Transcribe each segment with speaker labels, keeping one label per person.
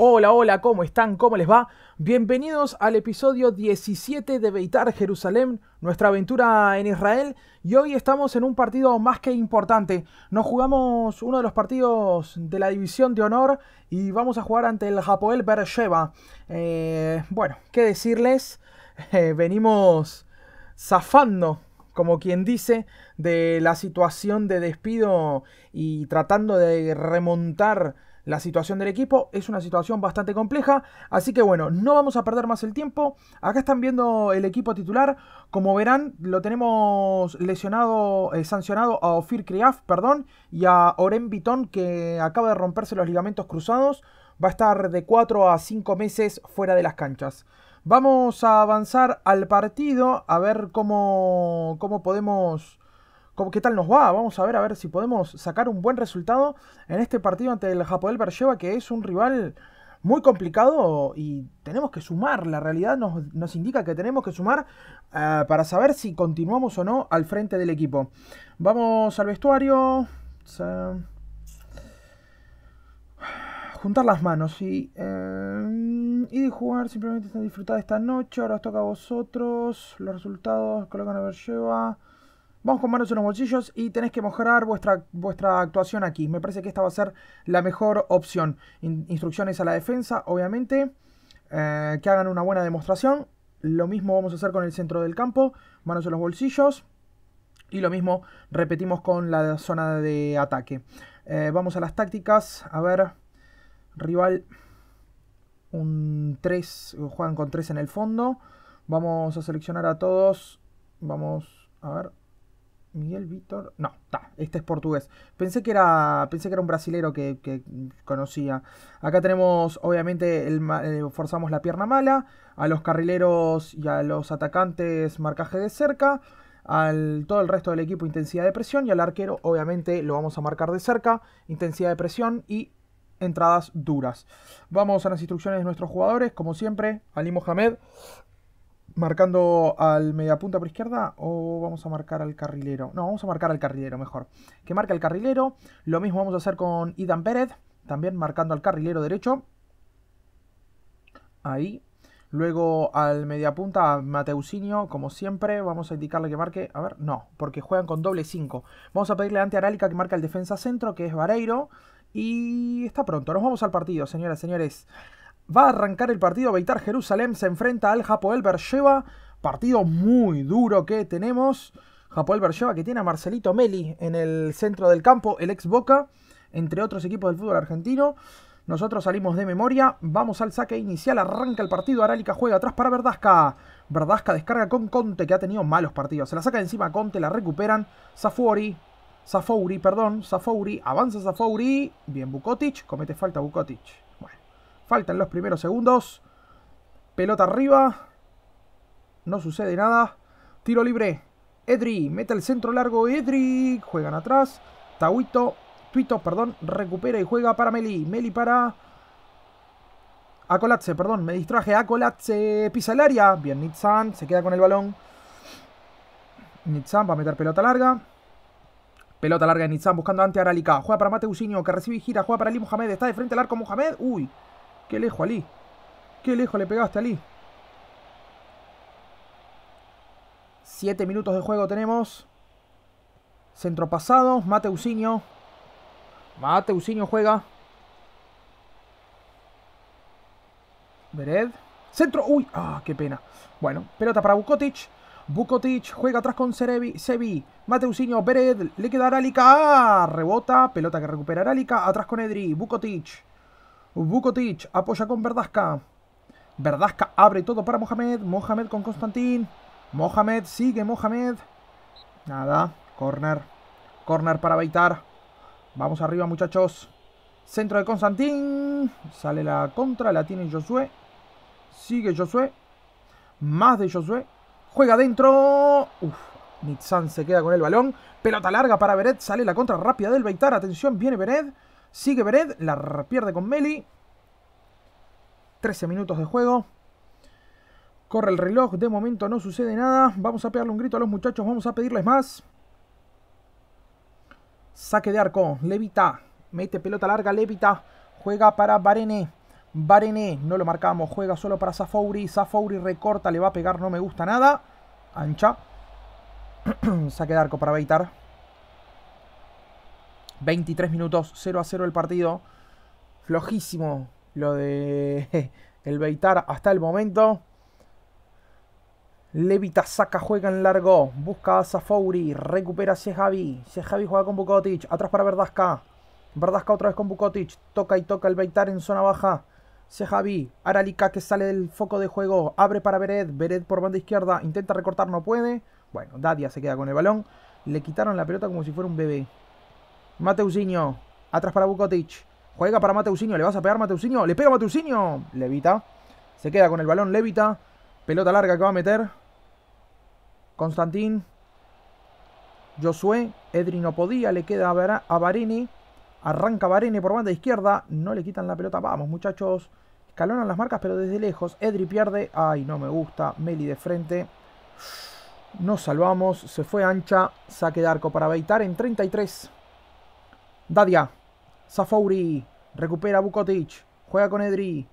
Speaker 1: Hola, hola, ¿cómo están? ¿Cómo les va? Bienvenidos al episodio 17 de Beitar Jerusalén, nuestra aventura en Israel. Y hoy estamos en un partido más que importante. Nos jugamos uno de los partidos de la división de honor y vamos a jugar ante el Japoel Beersheba. Eh, bueno, ¿qué decirles? Eh, venimos zafando como quien dice, de la situación de despido y tratando de remontar la situación del equipo es una situación bastante compleja, así que bueno, no vamos a perder más el tiempo. Acá están viendo el equipo titular, como verán, lo tenemos lesionado, eh, sancionado a Ofir Kriaf, perdón, y a Oren Bitón que acaba de romperse los ligamentos cruzados, va a estar de 4 a 5 meses fuera de las canchas. Vamos a avanzar al partido, a ver cómo, cómo podemos qué tal nos va. Vamos a ver a ver si podemos sacar un buen resultado en este partido ante el Japoel Bercheva, que es un rival muy complicado y tenemos que sumar. La realidad nos, indica que tenemos que sumar eh, para saber si continuamos o no al frente del equipo. Vamos al vestuario. juntar las manos y, eh, y de jugar simplemente disfrutar esta noche. Ahora os toca a vosotros. Los resultados colocan a ver Vamos con manos en los bolsillos y tenés que mejorar vuestra, vuestra actuación aquí. Me parece que esta va a ser la mejor opción. instrucciones a la defensa, obviamente. Eh, que hagan una buena demostración. Lo mismo vamos a hacer con el centro del campo. Manos en los bolsillos. Y lo mismo repetimos con la zona de ataque. Eh, vamos a las tácticas. A ver. Rival. Un 3. Juegan con 3 en el fondo. Vamos a seleccionar a todos. Vamos a ver Miguel Víctor. No, está. Este es portugués. Pensé que era. Pensé que era un brasilero que, conocía. Acá tenemos, obviamente, el, eh, forzamos la pierna mala. A los carrileros y a los atacantes, marcaje de cerca. Al todo el resto del equipo, intensidad de presión. Y al arquero, obviamente, lo vamos a marcar de cerca. Intensidad de presión y entradas duras. Vamos a las instrucciones de nuestros jugadores. Como siempre, Ali Mohamed marcando al mediapunta por izquierda o vamos a marcar al carrilero. No, vamos a marcar al carrilero mejor. Que marque el carrilero. Lo mismo vamos a hacer con Idan Pérez. También marcando al carrilero derecho. Ahí. Luego al mediapunta, a Mateusinho, como siempre, vamos a indicarle que marque... A ver, no, porque juegan con doble 5. Vamos a pedirle ante Arálica que marque el defensa centro, que es Vareiro. Y está pronto. Nos vamos al partido, señoras y señores. Va a arrancar el partido Beitar Jerusalén, se enfrenta al Japoel Bercheva partido muy duro que tenemos. Japoel Bercheva que tiene a Marcelito Meli en el centro del campo, el ex Boca, entre otros equipos del fútbol argentino. Nosotros salimos de memoria, vamos al saque inicial, arranca el partido, Arálica juega atrás para Verdasca. Verdasca descarga con Conte, que ha tenido malos partidos. Se la saca encima Conte, la recuperan. Safouri. Safouri, perdón, Safouri, avanza Safouri. Bien, Bukotic, comete falta Bukotic. Faltan los primeros segundos. Pelota arriba. No sucede nada. Tiro libre. Edri. Mete el centro largo. Edri. Juegan atrás. Tawito. Tuito, perdón. Recupera y juega para Meli. Meli para... Acolatse, perdón. Me distraje. Acolatse. Pisa el área. Bien, Nitsan Se queda con el balón. Nitsan va a meter pelota larga. Pelota larga de Nitsan buscando ante Aralica. Juega para Mateusinho que recibe y gira. Juega para Lim Mohamed. Está de frente al arco Mohamed. Uy. ¡Qué lejos, Ali! ¡Qué lejos le pegaste, Ali! Siete minutos de juego tenemos. Centro pasado, Mateusinho. Mateusinho juega. Vered. Centro. ¡Uy! ¡Ah, qué pena! Bueno, pelota para Bukotic. Bukotic juega atrás con Cerevi, Sevi. Mateusinho, Vered. Le queda Alica. ¡Ah! Rebota. Pelota que recupera Alica. Atrás con Edri. Bukotic. Vukotic apoya con Verdasca. Verdasca abre todo para Mohamed. Mohamed con Constantín. Mohamed sigue Mohamed. Nada. Corner. Corner para Beitar, Vamos arriba, muchachos. Centro de Constantín. Sale la contra. La tiene Josué. Sigue Josué. Más de Josué. Juega adentro, Uf. Nitsan se queda con el balón. Pelota larga para Beret. Sale la contra rápida del Beitar, Atención, viene Beret. Sigue Beret, la pierde con Meli. 13 minutos de juego. Corre el reloj, de momento no sucede nada. Vamos a pegarle un grito a los muchachos, vamos a pedirles más. Saque de arco, Levita. Mete pelota larga, Levita. Juega para Barene. Barene, no lo marcamos, juega solo para Safouri. Safouri recorta, le va a pegar, no me gusta nada. Ancha. Saque de arco para Beitar. 23 minutos 0 a 0 el partido. Flojísimo lo de el Beitar hasta el momento. Levita saca, juega en largo. Busca a Safouri. Recupera a Sejavi. Sejavi juega con Bukotic. Atrás para Verdasca. Verdasca otra vez con Bukotic. Toca y toca el Beitar en zona baja. Sejavi. Aralica que sale del foco de juego. Abre para Vered. Vered por banda izquierda. Intenta recortar, no puede. Bueno, Dadia se queda con el balón. Le quitaron la pelota como si fuera un bebé. Mateusinho. Atrás para Bukotic. Juega para Mateusinho. ¿Le vas a pegar Mateusinho? ¡Le pega Mateusinho! Levita. Se queda con el balón Levita. Pelota larga que va a meter. Constantín. Josué. Edri no podía. Le queda a Barini. Arranca Barini por banda izquierda. No le quitan la pelota. Vamos, muchachos. Escalonan las marcas, pero desde lejos. Edri pierde. Ay, no me gusta. Meli de frente. Nos salvamos. Se fue ancha. Saque de arco para Beitar en 33. Dadia, Safouri, recupera Bukotic, juega con Edri,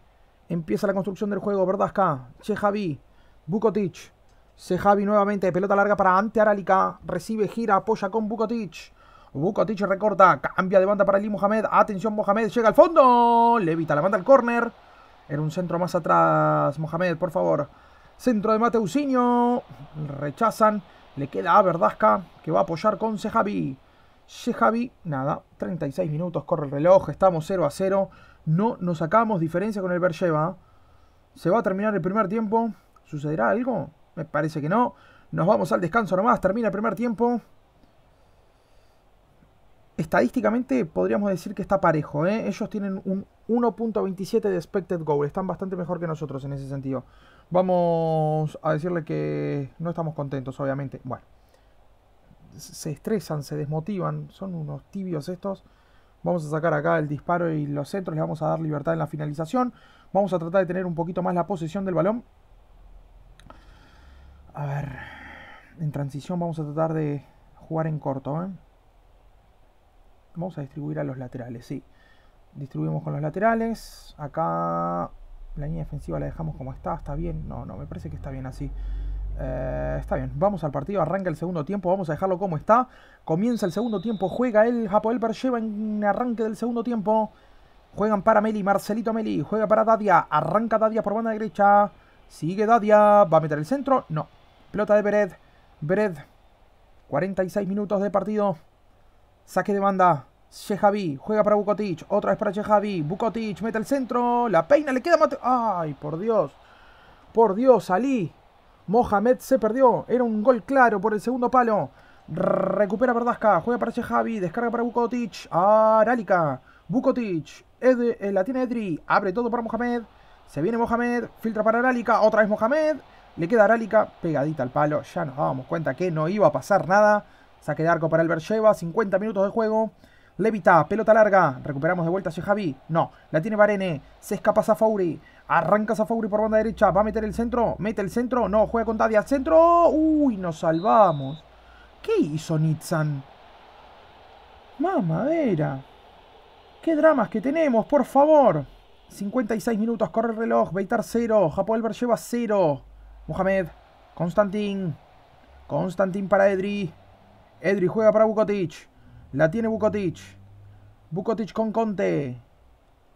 Speaker 1: empieza la construcción del juego, Verdasca, Chejavi, Bukotic, Sejavi nuevamente, pelota larga para Ante Aralica, recibe, gira, apoya con Bukotic, Bukotic recorta, cambia de banda para Ali Mohamed, atención Mohamed, llega al fondo, levita, la banda al córner, era un centro más atrás, Mohamed, por favor, centro de Mateusinho, rechazan, le queda a Verdasca, que va a apoyar con Sejavi, Javi, nada, 36 minutos, corre el reloj, estamos 0 a 0. No nos sacamos diferencia con el Bercheva. Se va a terminar el primer tiempo. ¿Sucederá algo? Me parece que no. Nos vamos al descanso nomás, termina el primer tiempo. Estadísticamente podríamos decir que está parejo. ¿eh? Ellos tienen un 1.27 de expected goal. Están bastante mejor que nosotros en ese sentido. Vamos a decirle que no estamos contentos, obviamente. Bueno se estresan, se desmotivan, son unos tibios estos. Vamos a sacar acá el disparo y los centros, le vamos a dar libertad en la finalización. Vamos a tratar de tener un poquito más la posesión del balón. A ver, en transición vamos a tratar de jugar en corto. ¿eh? Vamos a distribuir a los laterales, sí. Distribuimos con los laterales. Acá la línea defensiva la dejamos como está, está bien. No, no, me parece que está bien así. Eh, está bien, vamos al partido, arranca el segundo tiempo, vamos a dejarlo como está. Comienza el segundo tiempo, juega el Japoel Lleva en arranque del segundo tiempo. Juegan para Meli, Marcelito Meli, juega para Dadia, arranca Dadia por banda derecha. Sigue Dadia, va a meter el centro, no. Pelota de Bered, Bered, 46 minutos de partido. Saque de banda, Shejavi, juega para Bukotic, otra vez para Shejavi. Bukotic mete el centro, la peina, le queda ¡Ay, por Dios! Por Dios, Ali. Mohamed se perdió. Era un gol claro por el segundo palo. Recupera Verdasca. Juega para Javi. Descarga para Bukotic. Aralica, Bukotic. Ed, eh, la tiene Edri. Abre todo para Mohamed. Se viene Mohamed. Filtra para Aralica, Otra vez Mohamed. Le queda Aralica, pegadita al palo. Ya nos dábamos cuenta que no iba a pasar nada. Saque de arco para el Bercheva. 50 minutos de juego. Levita. Pelota larga. Recuperamos de vuelta a No. La tiene Varene, Se escapa Safauri. Arranca Safauri por banda derecha. Va a meter el centro. Mete el centro. No, juega con Tadia, centro. Uy, nos salvamos. ¿Qué hizo Nitsan? Mamadera. Qué dramas que tenemos, por favor. 56 minutos, corre el reloj. Beitar 0. Japoelber lleva cero Mohamed. Constantin. Constantin para Edri. Edri juega para Bukotic. La tiene Bukotic. Bukotic con Conte.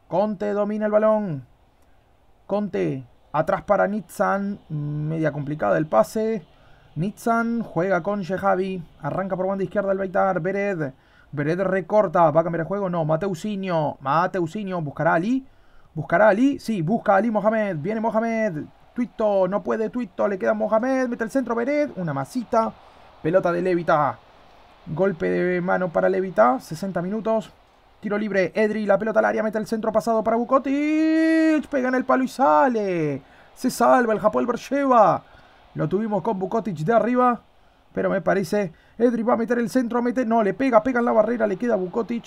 Speaker 1: Conte domina el balón. Conte, atrás para Nitsan, media complicada el pase. Nitsan juega con Jejavi, arranca por banda izquierda el Beitar, Bered. Bered recorta, va a cambiar el juego, no, Mateusinho, Mateusinho, buscará a Ali, buscará a Ali, sí, busca a Ali Mohamed, viene Mohamed, Tuito, no puede Tuito, le queda Mohamed, mete el centro Bered, una masita, pelota de Levita, golpe de mano para Levita, 60 minutos, Tiro libre, Edri, la pelota al área, mete el centro pasado para Bukotic. Pega en el palo y sale. Se salva el Japón Bercheva. Lo tuvimos con Bukotic de arriba. Pero me parece, Edri va a meter el centro, mete, no, le pega, pega en la barrera, le queda Bukotic.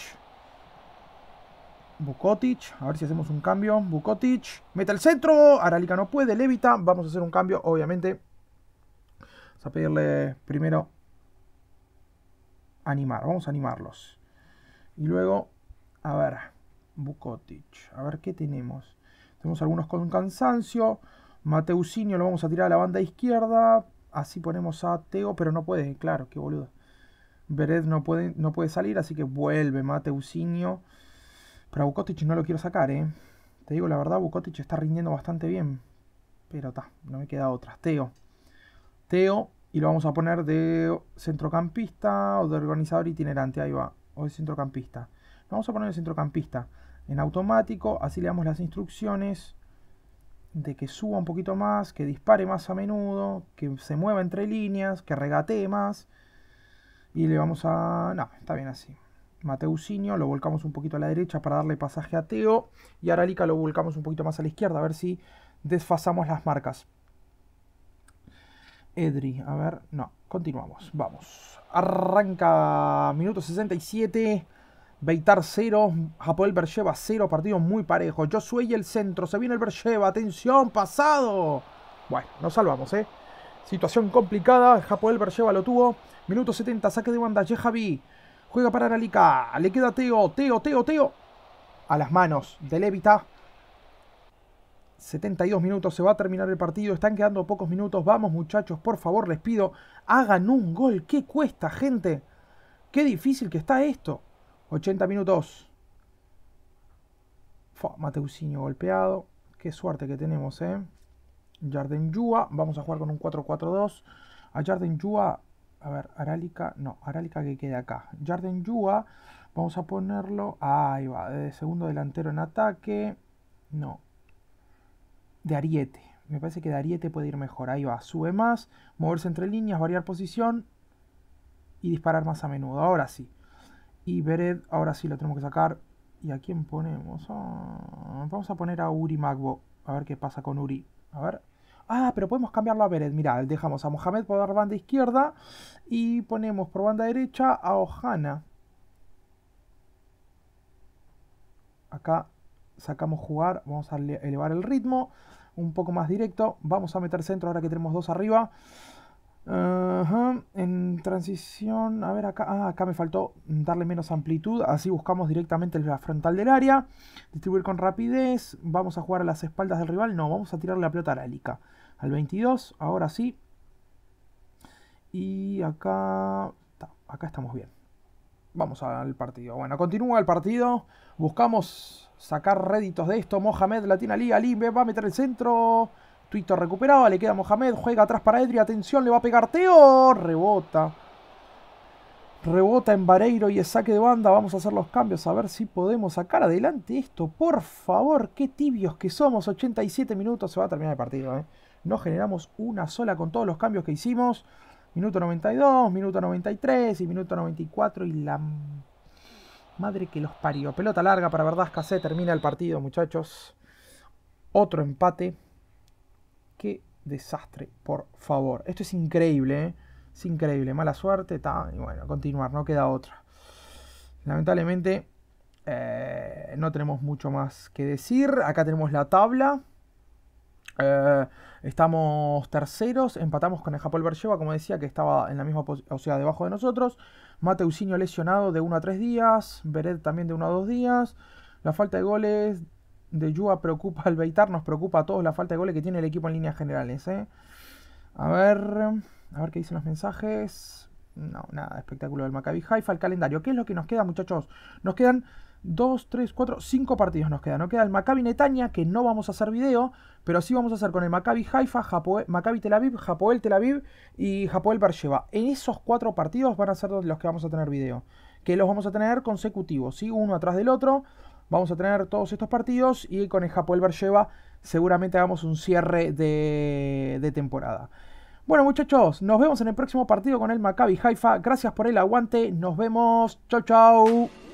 Speaker 1: Bukotic, a ver si hacemos un cambio. Bukotic, mete el centro, Aralica no puede, levita. Vamos a hacer un cambio, obviamente. Vamos a pedirle primero animar, vamos a animarlos. Y luego a ver, Bukotic. A ver qué tenemos. Tenemos algunos con cansancio. Mateusinho lo vamos a tirar a la banda izquierda. Así ponemos a Teo, pero no puede, claro, qué boludo. Beret no puede, no puede salir, así que vuelve Mateusinho. Pero a Bukotic no lo quiero sacar, ¿eh? Te digo la verdad, Bukotic está rindiendo bastante bien. Pero está, no me queda otra. Teo. Teo, y lo vamos a poner de centrocampista o de organizador itinerante. Ahí va, o de centrocampista. Vamos a poner el centrocampista en automático, así le damos las instrucciones de que suba un poquito más, que dispare más a menudo, que se mueva entre líneas, que regatee más. Y le vamos a... No, está bien así. Mateusinho lo volcamos un poquito a la derecha para darle pasaje a Teo. Y ahora Aralica lo volcamos un poquito más a la izquierda, a ver si desfasamos las marcas. Edri, a ver, no, continuamos, vamos. Arranca minuto 67. Beitar 0, Japón Bercheva 0, partido muy parejo. Yo y el centro, se viene el Bercheva, atención, pasado. Bueno, nos salvamos, ¿eh? Situación complicada, Japón Bercheva lo tuvo. Minuto 70, saque de banda, Javi. Juega para Aralica, le queda Teo, Teo, Teo, Teo. A las manos de Levita. 72 minutos, se va a terminar el partido, están quedando pocos minutos. Vamos muchachos, por favor, les pido, hagan un gol. ¿Qué cuesta, gente? Qué difícil que está esto. 80 minutos. Mateusinho golpeado. Qué suerte que tenemos, ¿eh? Jarden Yua. Vamos a jugar con un 4-4-2. A Jarden Yua. A ver, Arálica. No, Arálica que quede acá. Jarden Yua. Vamos a ponerlo. Ahí va. De segundo delantero en ataque. No. De Ariete. Me parece que de Ariete puede ir mejor. Ahí va. Sube más. Moverse entre líneas. Variar posición. Y disparar más a menudo. Ahora sí. Y Bered, ahora sí lo tenemos que sacar. ¿Y a quién ponemos? Ah, vamos a poner a Uri Magbo. A ver qué pasa con Uri. A ver. Ah, pero podemos cambiarlo a Bered. Mira, dejamos a Mohamed por banda izquierda. Y ponemos por banda derecha a Ohana. Acá sacamos jugar. Vamos a elevar el ritmo. Un poco más directo. Vamos a meter centro ahora que tenemos dos arriba en transición, a ver acá, ah, acá me faltó darle menos amplitud, así buscamos directamente la frontal del área, distribuir con rapidez, vamos a jugar a las espaldas del rival, no, vamos a tirarle la pelota arálica al 22, ahora sí, y acá, acá estamos bien, vamos al partido, bueno, continúa el partido, buscamos sacar réditos de esto, Mohamed la tiene Ali, va a meter el centro, Twitter recuperaba, le queda Mohamed, juega atrás para Edri, atención, le va a pegar Teo, rebota. Rebota en Vareiro y es saque de banda. Vamos a hacer los cambios a ver si podemos sacar adelante esto. Por favor, qué tibios que somos. 87 minutos se va a terminar el partido. Eh. No generamos una sola con todos los cambios que hicimos. Minuto 92, minuto 93 y minuto 94. Y la madre que los parió. Pelota larga para Verdasca. Se termina el partido, muchachos. Otro empate. Qué desastre, por favor. Esto es increíble, ¿eh? Es increíble. Mala suerte, está. Y bueno, continuar, no queda otra. Lamentablemente, eh, no tenemos mucho más que decir. Acá tenemos la tabla. Eh, estamos terceros, empatamos con el Japón Bercheva, como decía, que estaba en la misma o sea, debajo de nosotros. Mateusinho lesionado de 1 a 3 días, Beret también de 1 a 2 días. La falta de goles de Yua preocupa, al Beitar nos preocupa a todos la falta de goles que tiene el equipo en líneas generales. ¿eh? A ver, a ver qué dicen los mensajes. No, nada, espectáculo del Maccabi Haifa, el calendario. ¿Qué es lo que nos queda, muchachos? Nos quedan 2, 3, 4, 5 partidos nos quedan. Nos queda el Maccabi Netanya, que no vamos a hacer video, pero sí vamos a hacer con el Maccabi Haifa, Maccabi Tel Aviv, Japoel Tel Aviv y Japoel Bercheva. En esos cuatro partidos van a ser los que vamos a tener video. Que los vamos a tener consecutivos, ¿sí? Uno atrás del otro vamos a tener todos estos partidos y con el Japón lleva seguramente hagamos un cierre de, de temporada. Bueno muchachos, nos vemos en el próximo partido con el Maccabi Haifa. Gracias por el aguante. Nos vemos. Chau chau.